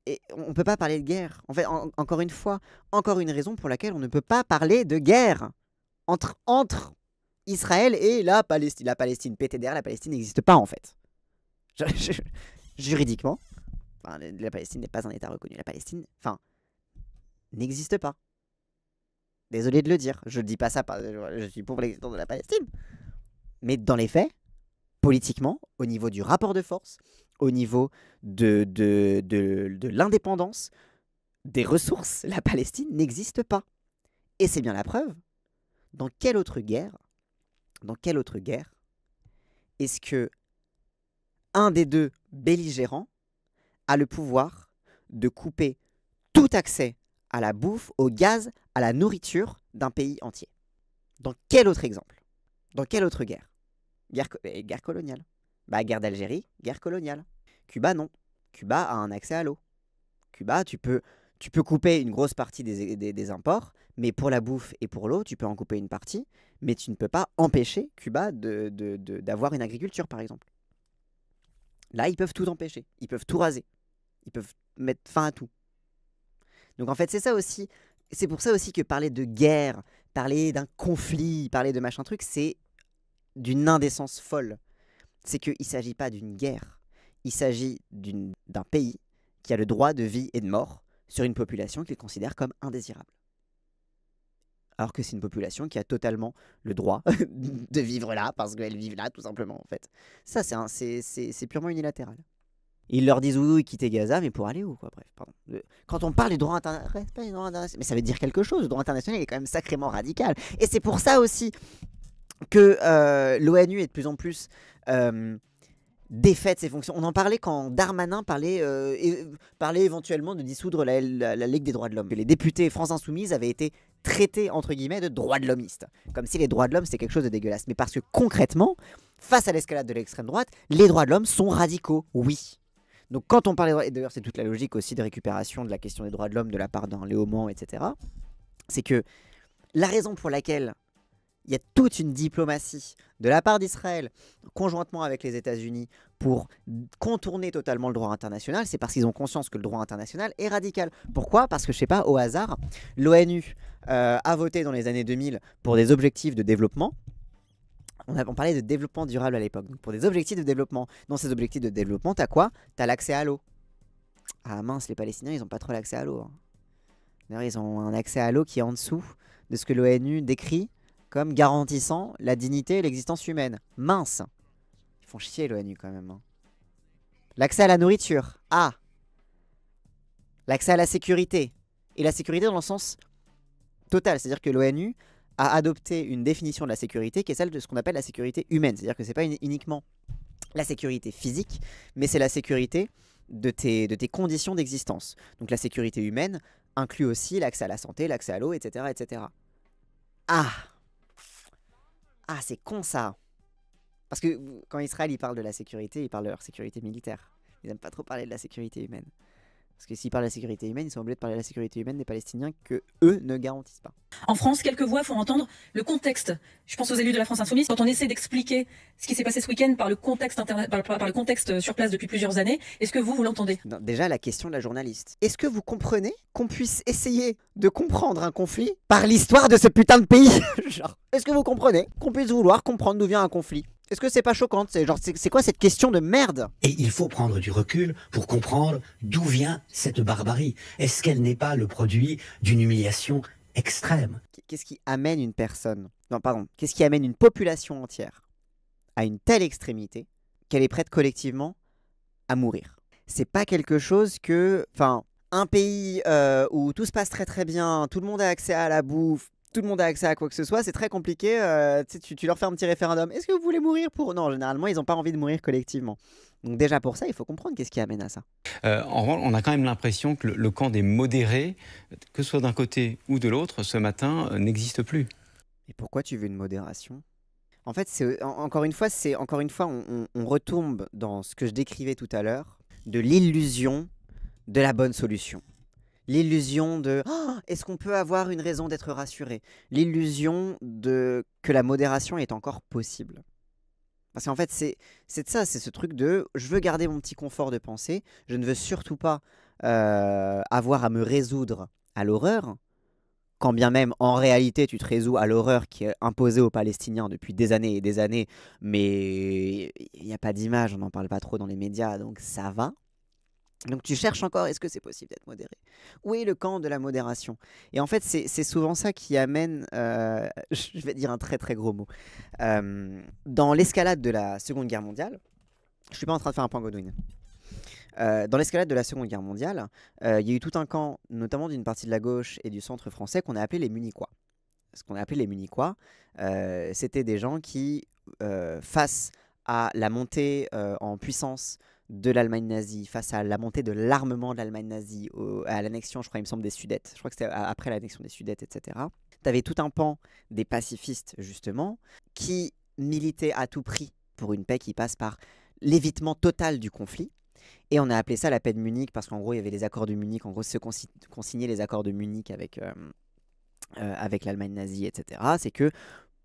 et on ne peut pas parler de guerre. En fait, encore une fois, encore une raison pour laquelle on ne peut pas parler de guerre entre, entre Israël et la Palestine. La Palestine, PTDR, la Palestine n'existe pas en fait. juridiquement, la Palestine n'est pas un État reconnu. La Palestine, enfin, n'existe pas. Désolé de le dire, je ne dis pas ça, parce que je suis pour l'existence de la Palestine. Mais dans les faits, politiquement, au niveau du rapport de force, au niveau de, de, l'indépendance, des ressources, la Palestine n'existe pas. Et c'est bien la preuve. Dans quelle autre guerre, dans quelle autre guerre, est-ce que un des deux belligérants a le pouvoir de couper tout accès à la bouffe, au gaz, à la nourriture d'un pays entier. Dans quel autre exemple Dans quelle autre guerre eh, Guerre, coloniale. Bah, guerre d'Algérie, guerre coloniale. Cuba, non. Cuba a un accès à l'eau. Cuba, tu peux, tu peux couper une grosse partie des, imports, mais pour la bouffe et pour l'eau, tu peux en couper une partie, mais tu ne peux pas empêcher Cuba d'avoir de, une agriculture, par exemple. Là, ils peuvent tout empêcher, ils peuvent tout raser, ils peuvent mettre fin à tout. Donc en fait, c'est ça aussi. C'est pour ça aussi que parler de guerre, parler d'un conflit, parler de machin truc, c'est d'une indécence folle. C'est qu'il ne s'agit pas d'une guerre. Il s'agit d'un pays qui a le droit de vie et de mort sur une population qu'il considère comme indésirable. Alors que c'est une population qui a totalement le droit *laughs* de vivre là, parce qu'elle vit là, tout simplement, en fait. Ça, c'est purement unilatéral. Ils leur disent oui, oui, quittez Gaza, mais pour aller où quoi euh, Quand on parle des droits internationaux... mais ça veut dire quelque chose. Le droit international est quand même sacrément radical. Et c'est pour ça aussi que euh, l'ONU est de plus en plus défaite euh, défaite ses fonctions. On en parlait quand Darmanin parlait, parlait éventuellement de dissoudre la, Ligue des droits de l'homme. Les députés France Insoumise avaient été traités, entre guillemets, de droits de l'hommiste. Comme si les droits de l'homme, c'était quelque chose de dégueulasse. Mais parce que concrètement, face à l'escalade de l'extrême droite, les droits de l'homme sont radicaux, oui. Donc quand on parle des droits, et d'ailleurs c'est toute la logique aussi de récupération de la question des droits de l'homme de la part d'un Léo etc., c'est que la raison pour laquelle il y a toute une diplomatie de la part d'Israël, conjointement avec les États-Unis, pour contourner totalement le droit international, c'est parce qu'ils ont conscience que le droit international est radical. Pourquoi Parce que, je sais pas, au hasard, l'ONU euh, a voté dans les années 2000 pour des objectifs de développement, on, a, parlé parlait de développement durable à l'époque. pour des objectifs de développement. Dans ces objectifs de développement, t'as quoi T'as l'accès à l'eau. Ah mince, les Palestiniens, ils n'ont pas trop l'accès à l'eau. Hein. D'ailleurs, ils ont un accès à l'eau qui est en dessous de ce que l'ONU décrit comme garantissant la dignité et l'existence humaine. Mince Ils font chier l'ONU quand même. Hein. L'accès à la nourriture. Ah L'accès à la sécurité. Et la sécurité dans le sens total. C'est-à-dire que l'ONU à adopter une définition de la sécurité qui est celle de ce qu'on appelle la sécurité humaine. C'est-à-dire que ce n'est pas uniquement la sécurité physique, mais c'est la sécurité de tes, de tes conditions d'existence. Donc la sécurité humaine inclut aussi l'accès à la santé, l'accès à l'eau, etc., etc. Ah Ah, c'est con ça Parce que quand Israël, il parle de la sécurité, il parle de leur sécurité militaire. Ils n'aiment pas trop parler de la sécurité humaine. Parce que s'ils parlent la sécurité humaine, ils sont obligés de parler de la sécurité humaine des Palestiniens que eux ne garantissent pas. En France, quelques voix font entendre le contexte. Je pense aux élus de la France insoumise. Quand on essaie d'expliquer ce qui s'est passé ce week-end par le contexte par, le contexte sur place depuis plusieurs années, est-ce que vous vous l'entendez Déjà la question de la journaliste. Est-ce que vous comprenez qu'on puisse essayer de comprendre un conflit par l'histoire de ce putain de pays *laughs* Genre, est-ce que vous comprenez qu'on puisse vouloir comprendre d'où vient un conflit est-ce que c'est pas choquant C'est genre, c'est quoi cette question de merde Et il faut prendre du recul pour comprendre d'où vient cette barbarie. Est-ce qu'elle n'est pas le produit d'une humiliation extrême Qu'est-ce qui amène une personne Non, pardon. Qu'est-ce qui amène une population entière à une telle extrémité qu'elle est prête collectivement à mourir C'est pas quelque chose que, enfin, un pays euh, où tout se passe très très bien, tout le monde a accès à la bouffe, tout le monde a accès à quoi que ce soit, c'est très compliqué. Euh, tu, leur fais un petit référendum. Est-ce que vous voulez mourir pour Non, généralement, ils n'ont pas envie de mourir collectivement. Donc déjà pour ça, il faut comprendre qu'est-ce qui amène à ça. Euh, on a quand même l'impression que le, camp des modérés, que ce soit d'un côté ou de l'autre, ce matin, euh, n'existe plus. Et pourquoi tu veux une modération En fait, c'est encore une fois, c'est encore une fois, on, on retombe dans ce que je décrivais tout à l'heure, de l'illusion de la bonne solution l'illusion de «Ah, est-ce qu'on peut avoir une raison d'être rassuré, l'illusion de que la modération est encore possible. Parce qu'en fait, c'est de ça, c'est ce truc de je veux garder mon petit confort de pensée, je ne veux surtout pas euh, avoir à me résoudre à l'horreur, quand bien même en réalité tu te résous à l'horreur qui est imposée aux Palestiniens depuis des années et des années, mais il n'y a pas d'image, on n'en parle pas trop dans les médias, donc ça va. Donc tu cherches encore, est-ce que c'est possible d'être modéré Où est le camp de la modération Et en fait, c'est souvent ça qui amène, euh, *laughs* je vais dire un très très gros mot, euh, dans l'escalade de la Seconde Guerre mondiale, je ne suis pas en train de faire un point Godwin. Euh, dans l'escalade de la Seconde Guerre mondiale, il y a eu tout un camp, notamment d'une partie de la gauche et du centre français, qu'on a appelé les Munichois. Ce qu'on a appelé les Munichois, c'était des gens qui, face à la montée en puissance de l'Allemagne nazie, face à la montée de l'armement de l'Allemagne nazie, à l'annexion, je crois, il me semble, des Sudètes. Je crois que c'était après l'annexion des Sudètes, etc. Tu avais tout un pan des pacifistes, justement, qui militaient à tout prix pour une paix qui passe par l'évitement total du conflit. Et on a appelé ça la paix de Munich parce qu'en gros, il y avait les accords de Munich. En gros, se consigner les accords de Munich avec, euh, euh, avec l'Allemagne nazie, etc., c'est que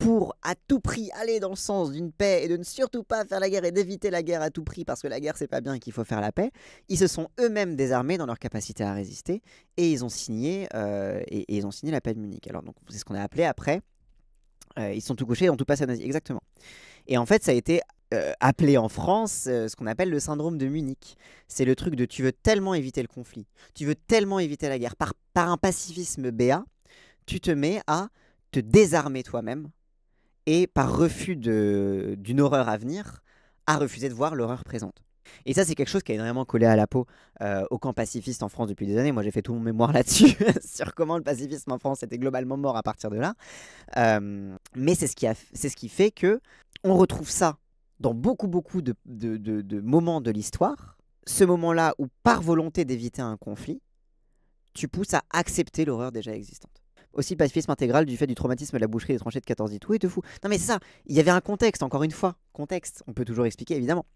pour à tout prix aller dans le sens d'une paix et de ne surtout pas faire la guerre et d'éviter la guerre à tout prix parce que la guerre c'est pas bien qu'il faut faire la paix, ils se sont eux-mêmes désarmés dans leur capacité à résister et ils ont signé euh, et, ils ont signé la paix de Munich. Alors donc c'est ce qu'on a appelé après euh, ils sont tout couchés, ils ont tout passé à nazi. Exactement. Et en fait, ça a été euh, appelé en France ce qu'on appelle le syndrome de Munich. C'est le truc de tu veux tellement éviter le conflit, tu veux tellement éviter la guerre. Par, par un pacifisme béat, tu te mets à te désarmer toi-même et par refus d'une horreur à venir, a refusé de voir l'horreur présente. Et ça, c'est quelque chose qui a vraiment collé à la peau euh, au camp pacifiste en France depuis des années. Moi, j'ai fait tout mon mémoire *laughs* là-dessus, sur comment le pacifisme en France était globalement mort à partir de là. Euh, mais c'est ce, qui fait que on retrouve ça dans beaucoup, beaucoup de moments de l'histoire. Ce moment-là où, par volonté d'éviter un conflit, tu pousses à accepter l'horreur déjà existante aussi pacifisme intégral du fait du traumatisme de la boucherie des tranchées de 14 dit Oui, de fou. Non, mais c'est ça. Il y avait un contexte, encore une fois. Contexte, on peut toujours expliquer, évidemment.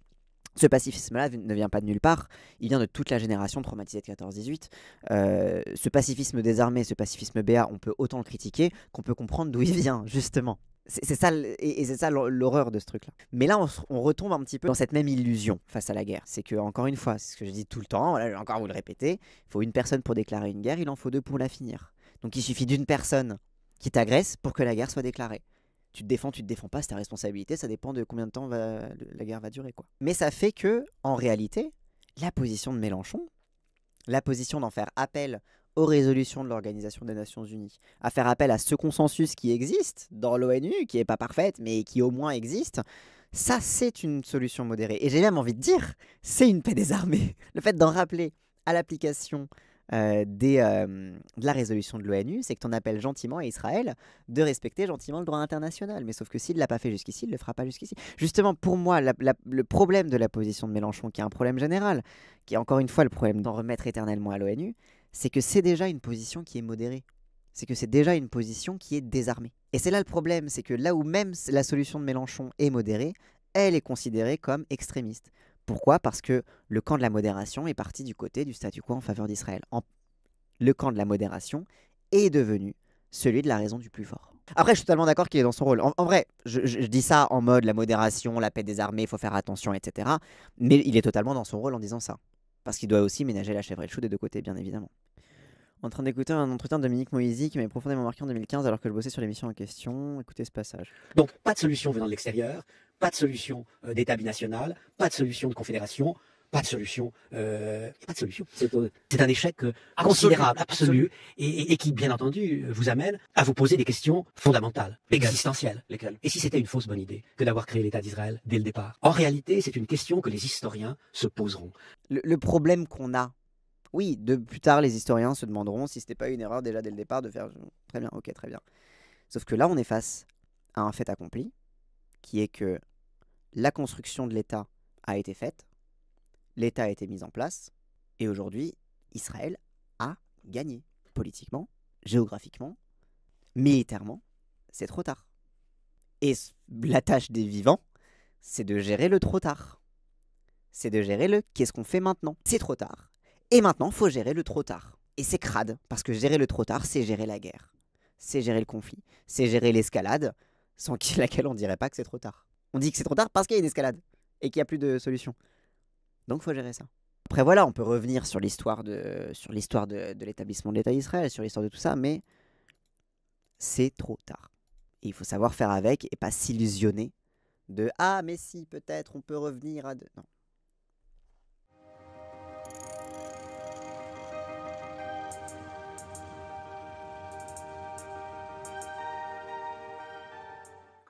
Ce pacifisme-là ne vient pas de nulle part, il vient de toute la génération traumatisée de 14-18. Euh, ce pacifisme des armées, ce pacifisme BA, on peut autant le critiquer qu'on peut comprendre d'où il vient, justement. C'est ça, et, c'est ça l'horreur de ce truc-là. Mais là, on, retombe un petit peu dans cette même illusion face à la guerre. C'est que, encore une fois, c'est ce que je dis tout le temps, encore vous le répétez, il faut une personne pour déclarer une guerre, il en faut deux pour la finir. Donc il suffit d'une personne qui t'agresse pour que la guerre soit déclarée. Tu te défends, tu te défends pas, c'est ta responsabilité, ça dépend de combien de temps la guerre va durer. quoi. Mais ça fait que, en réalité, la position de Mélenchon, la position d'en faire appel aux résolutions de l'Organisation des Nations Unies, à faire appel à ce consensus qui existe dans l'ONU, qui n'est pas parfaite, mais qui au moins existe, ça c'est une solution modérée. Et j'ai même envie de dire, c'est une paix des armées. Le fait d'en rappeler à l'application euh, euh, de la résolution de l'ONU, c'est que tu en appelles gentiment à Israël de respecter gentiment le droit international. Mais sauf que s'il ne l'a pas fait jusqu'ici, il ne le fera pas jusqu'ici. Justement, pour moi, le problème de la position de Mélenchon, qui est un problème général, qui est encore une fois le problème d'en remettre éternellement à l'ONU, c'est que c'est déjà une position qui est modérée c'est que c'est déjà une position qui est désarmée. Et c'est là le problème, c'est que là où même la solution de Mélenchon est modérée, elle est considérée comme extrémiste. Pourquoi Parce que le camp de la modération est parti du côté du statu quo en faveur d'Israël. Le camp de la modération est devenu celui de la raison du plus fort. Après, je suis totalement d'accord qu'il est dans son rôle. En, vrai, je, dis ça en mode la modération, la paix des armées, il faut faire attention, etc. Mais il est totalement dans son rôle en disant ça. Parce qu'il doit aussi ménager la chèvre et le chou des deux côtés, bien évidemment en train d'écouter un entretien de Dominique Moisy qui m'avait profondément marqué en 2015 alors que je bossais sur l'émission en question. Écoutez ce passage. Donc pas de solution venant de l'extérieur, pas de solution euh, d'État binational, pas de solution de confédération, pas de solution. Euh, pas de solution. C'est euh, un échec considérable, absolu, et, qui, bien entendu, vous amène à vous poser des questions fondamentales, existentielles. Et si c'était une fausse bonne idée que d'avoir créé l'État d'Israël dès le départ En réalité, c'est une question que les historiens se poseront. le problème qu'on a oui, de plus tard, les historiens se demanderont si c'était pas une erreur déjà dès le départ de faire. Euh, très bien, ok, très bien. Sauf que là, on est face à un fait accompli, qui est que la construction de l'État a été faite, l'État a été mis en place, et aujourd'hui, Israël a gagné, politiquement, géographiquement, militairement, c'est trop tard. Et la tâche des vivants, c'est de gérer le trop tard. C'est de gérer le qu'est-ce qu'on fait maintenant. C'est trop tard. Et maintenant, faut gérer le trop tard. Et c'est crade, parce que gérer le trop tard, c'est gérer la guerre, c'est gérer le conflit, c'est gérer l'escalade, sans *laughs* laquelle on dirait pas que c'est trop tard. On dit que c'est trop tard parce qu'il y a une escalade et qu'il n'y a plus de solution. Donc faut gérer ça. Après voilà, on peut revenir sur l'histoire de sur l'histoire de, l'établissement de l'État d'Israël, sur l'histoire de tout ça, mais c'est trop tard. il faut savoir faire avec et pas s'illusionner de ah mais si peut-être on peut revenir à deux. » non